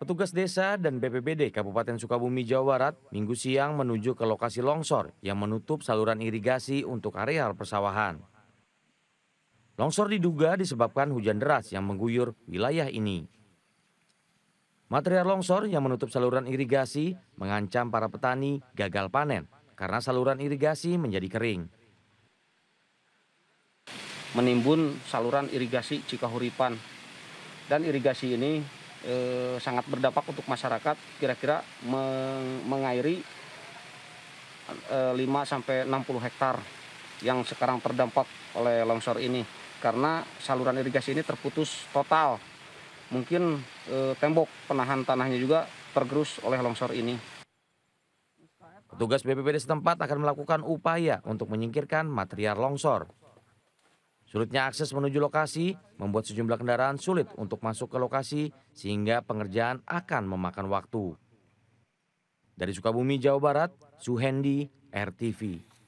Petugas desa dan BPBD Kabupaten Sukabumi, Jawa Barat, minggu siang menuju ke lokasi longsor yang menutup saluran irigasi untuk areal persawahan. Longsor diduga disebabkan hujan deras yang mengguyur wilayah ini. Material longsor yang menutup saluran irigasi mengancam para petani gagal panen karena saluran irigasi menjadi kering. Menimbun saluran irigasi Cikahuripan dan irigasi ini e, sangat berdampak untuk masyarakat kira-kira meng mengairi e, eh, 5 sampai 60 hektar yang sekarang terdampak oleh longsor ini karena saluran irigasi ini terputus total. Mungkin e, tembok penahan tanahnya juga tergerus oleh longsor ini. Petugas BPBD setempat akan melakukan upaya untuk menyingkirkan material longsor. Sulitnya akses menuju lokasi membuat sejumlah kendaraan sulit untuk masuk ke lokasi sehingga pengerjaan akan memakan waktu. Dari Sukabumi, Jawa Barat, Suhendi, RTV.